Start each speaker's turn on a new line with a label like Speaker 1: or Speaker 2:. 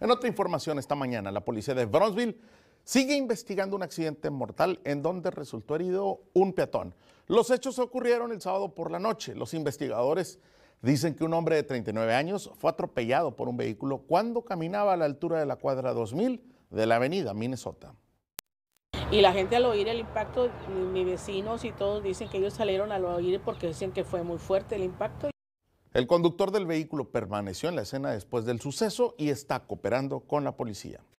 Speaker 1: En otra información, esta mañana la policía de Bronzeville sigue investigando un accidente mortal en donde resultó herido un peatón. Los hechos ocurrieron el sábado por la noche. Los investigadores dicen que un hombre de 39 años fue atropellado por un vehículo cuando caminaba a la altura de la cuadra 2000 de la avenida Minnesota.
Speaker 2: Y la gente al oír el impacto, mis vecinos y todos dicen que ellos salieron al oír porque dicen que fue muy fuerte el impacto.
Speaker 1: El conductor del vehículo permaneció en la escena después del suceso y está cooperando con la policía.